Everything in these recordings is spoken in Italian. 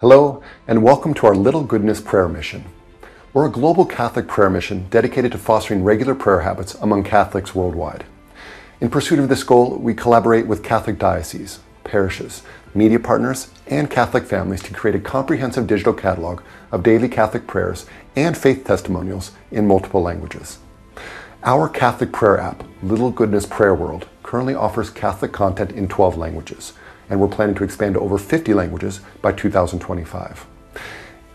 Hello, and welcome to our Little Goodness Prayer Mission. We're a global Catholic prayer mission dedicated to fostering regular prayer habits among Catholics worldwide. In pursuit of this goal, we collaborate with Catholic dioceses, parishes, media partners, and Catholic families to create a comprehensive digital catalog of daily Catholic prayers and faith testimonials in multiple languages. Our Catholic prayer app, Little Goodness Prayer World, currently offers Catholic content in 12 languages, and we're planning to expand to over 50 languages by 2025.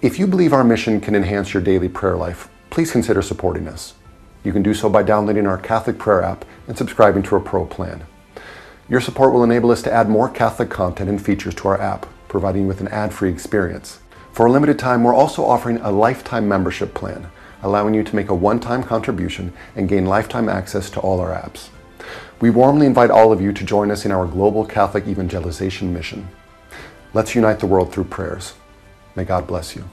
If you believe our mission can enhance your daily prayer life, please consider supporting us. You can do so by downloading our Catholic Prayer app and subscribing to a Pro plan. Your support will enable us to add more Catholic content and features to our app, providing you with an ad-free experience. For a limited time, we're also offering a lifetime membership plan, allowing you to make a one-time contribution and gain lifetime access to all our apps we warmly invite all of you to join us in our global Catholic evangelization mission. Let's unite the world through prayers. May God bless you.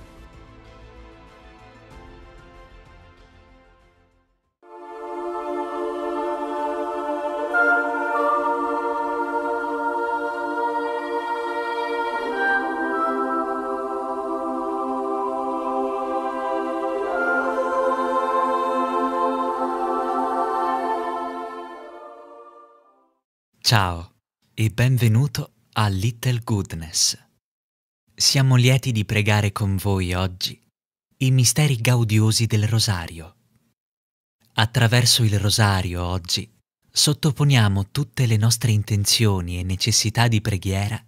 Ciao e benvenuto a Little Goodness. Siamo lieti di pregare con voi oggi i misteri gaudiosi del rosario. Attraverso il rosario oggi sottoponiamo tutte le nostre intenzioni e necessità di preghiera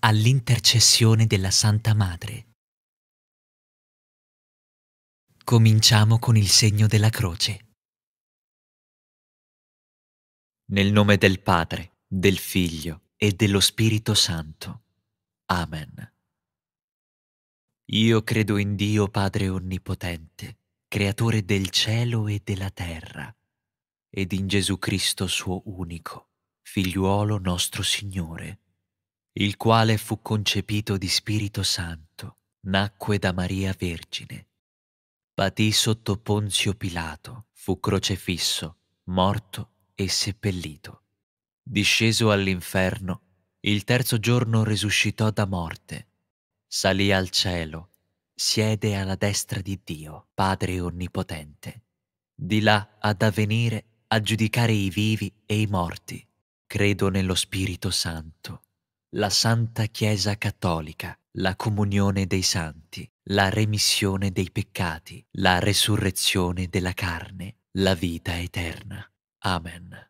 all'intercessione della Santa Madre. Cominciamo con il segno della croce. Nel nome del Padre del Figlio e dello Spirito Santo. Amen. Io credo in Dio Padre Onnipotente, Creatore del cielo e della terra, ed in Gesù Cristo suo unico, figliuolo nostro Signore, il quale fu concepito di Spirito Santo, nacque da Maria Vergine, patì sotto Ponzio Pilato, fu crocefisso, morto e seppellito Disceso all'inferno, il terzo giorno risuscitò da morte, salì al cielo, siede alla destra di Dio, Padre Onnipotente, di là ad avvenire a giudicare i vivi e i morti. Credo nello Spirito Santo, la Santa Chiesa Cattolica, la comunione dei santi, la remissione dei peccati, la resurrezione della carne, la vita eterna. Amen.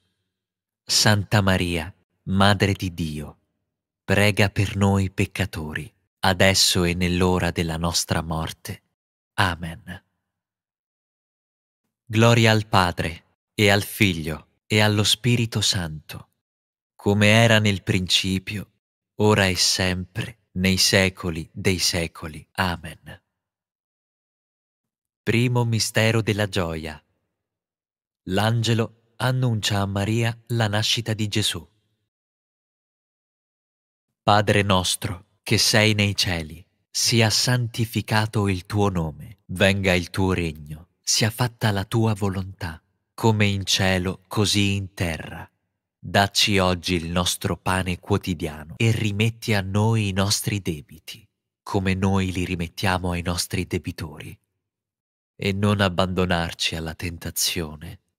Santa Maria, Madre di Dio, prega per noi peccatori, adesso e nell'ora della nostra morte. Amen. Gloria al Padre, e al Figlio, e allo Spirito Santo, come era nel principio, ora e sempre, nei secoli dei secoli. Amen. Primo mistero della gioia. L'angelo annuncia a Maria la nascita di Gesù. Padre nostro, che sei nei cieli, sia santificato il tuo nome, venga il tuo regno, sia fatta la tua volontà, come in cielo, così in terra. Dacci oggi il nostro pane quotidiano e rimetti a noi i nostri debiti, come noi li rimettiamo ai nostri debitori. E non abbandonarci alla tentazione,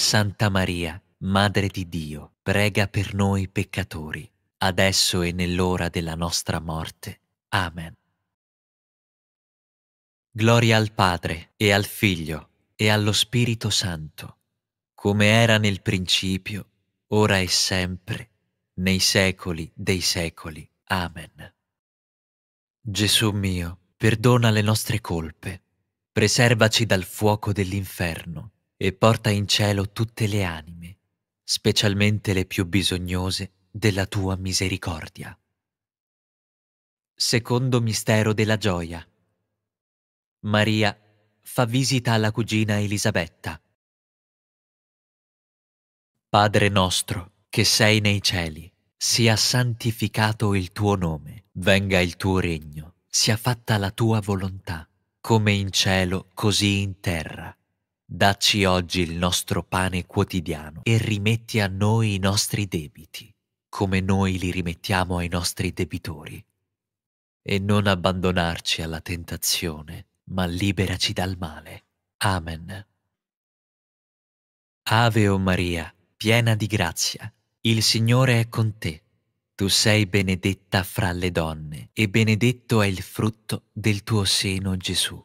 Santa Maria, Madre di Dio, prega per noi peccatori, adesso e nell'ora della nostra morte. Amen. Gloria al Padre e al Figlio e allo Spirito Santo, come era nel principio, ora e sempre, nei secoli dei secoli. Amen. Gesù mio, perdona le nostre colpe, preservaci dal fuoco dell'inferno e porta in cielo tutte le anime, specialmente le più bisognose della tua misericordia. Secondo mistero della gioia. Maria fa visita alla cugina Elisabetta. Padre nostro, che sei nei cieli, sia santificato il tuo nome, venga il tuo regno, sia fatta la tua volontà, come in cielo, così in terra. Dacci oggi il nostro pane quotidiano e rimetti a noi i nostri debiti, come noi li rimettiamo ai nostri debitori. E non abbandonarci alla tentazione, ma liberaci dal male. Amen. Ave o Maria, piena di grazia, il Signore è con te. Tu sei benedetta fra le donne e benedetto è il frutto del tuo seno Gesù.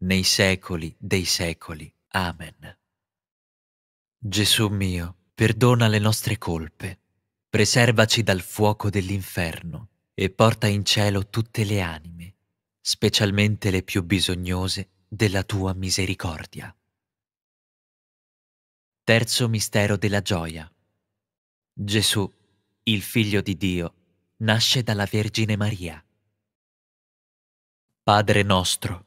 nei secoli dei secoli. Amen. Gesù mio, perdona le nostre colpe, preservaci dal fuoco dell'inferno e porta in cielo tutte le anime, specialmente le più bisognose della tua misericordia. Terzo mistero della gioia. Gesù, il figlio di Dio, nasce dalla Vergine Maria. Padre nostro,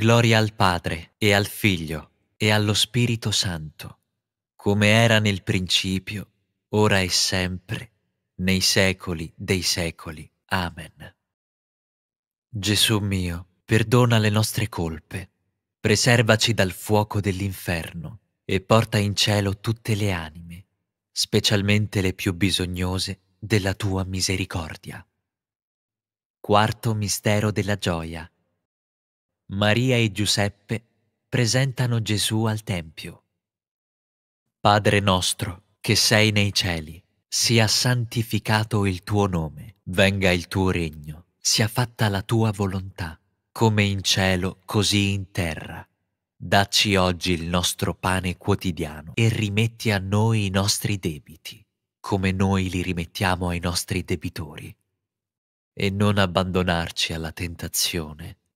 Gloria al Padre e al Figlio e allo Spirito Santo, come era nel principio, ora e sempre, nei secoli dei secoli. Amen. Gesù mio, perdona le nostre colpe, preservaci dal fuoco dell'inferno e porta in cielo tutte le anime, specialmente le più bisognose della tua misericordia. Quarto mistero della gioia Maria e Giuseppe presentano Gesù al Tempio. Padre nostro, che sei nei cieli, sia santificato il tuo nome, venga il tuo regno, sia fatta la tua volontà, come in cielo, così in terra. Dacci oggi il nostro pane quotidiano e rimetti a noi i nostri debiti, come noi li rimettiamo ai nostri debitori. E non abbandonarci alla tentazione,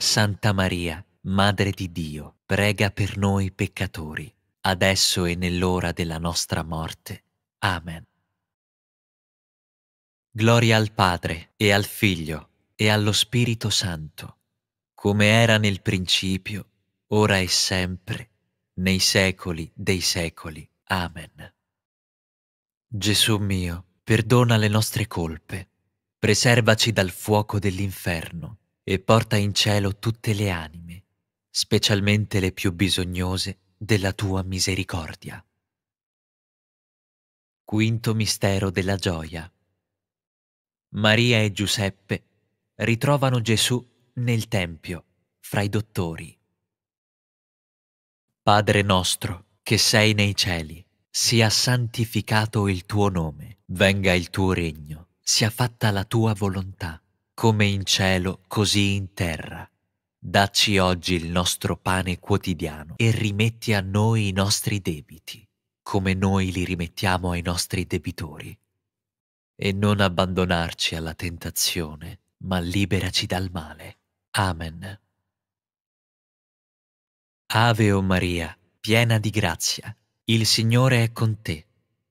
Santa Maria, Madre di Dio, prega per noi peccatori, adesso e nell'ora della nostra morte. Amen. Gloria al Padre e al Figlio e allo Spirito Santo, come era nel principio, ora e sempre, nei secoli dei secoli. Amen. Gesù mio, perdona le nostre colpe, preservaci dal fuoco dell'inferno e porta in cielo tutte le anime, specialmente le più bisognose della tua misericordia. Quinto mistero della gioia. Maria e Giuseppe ritrovano Gesù nel Tempio, fra i dottori. Padre nostro, che sei nei cieli, sia santificato il tuo nome, venga il tuo regno, sia fatta la tua volontà come in cielo, così in terra. Dacci oggi il nostro pane quotidiano e rimetti a noi i nostri debiti, come noi li rimettiamo ai nostri debitori. E non abbandonarci alla tentazione, ma liberaci dal male. Amen. Ave o Maria, piena di grazia, il Signore è con te.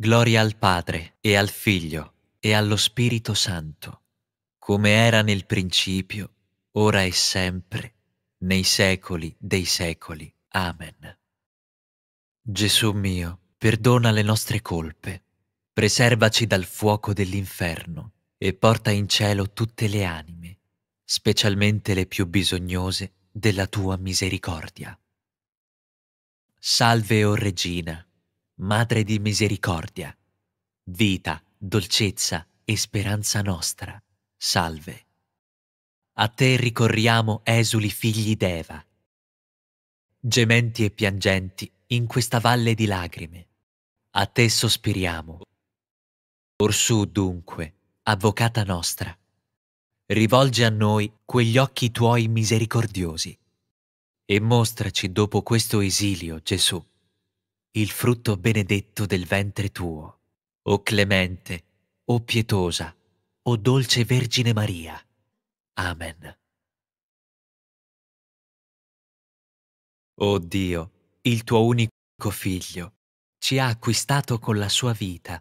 Gloria al Padre e al Figlio e allo Spirito Santo, come era nel principio, ora e sempre, nei secoli dei secoli. Amen. Gesù mio, perdona le nostre colpe, preservaci dal fuoco dell'inferno e porta in cielo tutte le anime, specialmente le più bisognose della tua misericordia. Salve, o oh Regina, Madre di misericordia, vita, dolcezza e speranza nostra, salve. A te ricorriamo, esuli figli d'Eva, gementi e piangenti in questa valle di lagrime. A te sospiriamo. Orsù, dunque, Avvocata nostra, rivolge a noi quegli occhi tuoi misericordiosi e mostraci dopo questo esilio, Gesù, il frutto benedetto del ventre tuo. O clemente, o pietosa, o dolce Vergine Maria. Amen. O Dio, il tuo unico figlio, ci ha acquistato con la sua vita,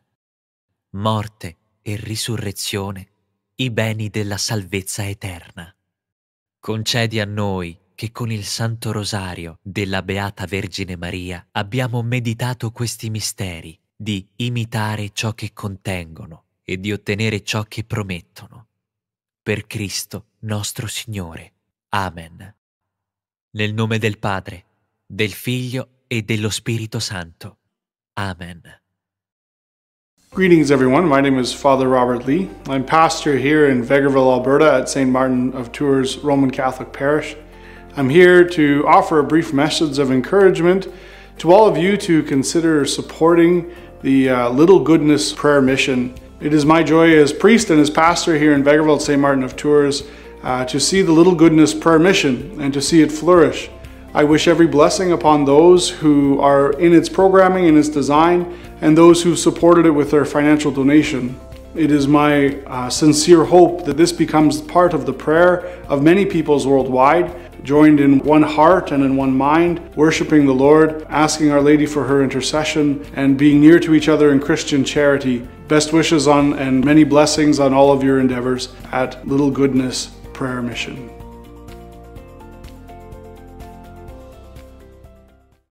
morte e risurrezione, i beni della salvezza eterna. Concedi a noi, che con il Santo Rosario della Beata Vergine Maria abbiamo meditato questi misteri di imitare ciò che contengono e di ottenere ciò che promettono. Per Cristo nostro Signore. Amen. Nel nome del Padre, del Figlio e dello Spirito Santo. Amen. Greetings, everyone. My name is Father Robert Lee. I'm pastor here in Vegreville, Alberta at St. Martin of Tours Roman Catholic Parish. I'm here to offer a brief message of encouragement to all of you to consider supporting the uh, Little Goodness Prayer Mission. It is my joy as priest and as pastor here in Vegreville St. Martin of Tours uh, to see the Little Goodness Prayer Mission and to see it flourish. I wish every blessing upon those who are in its programming and its design and those who supported it with their financial donation. It is my uh, sincere hope that this becomes part of the prayer of many peoples worldwide, joined in one heart and in one mind, worshiping the Lord, asking Our Lady for her intercession, and being near to each other in Christian charity. Best wishes on and many blessings on all of your endeavors at Little Goodness Prayer Mission.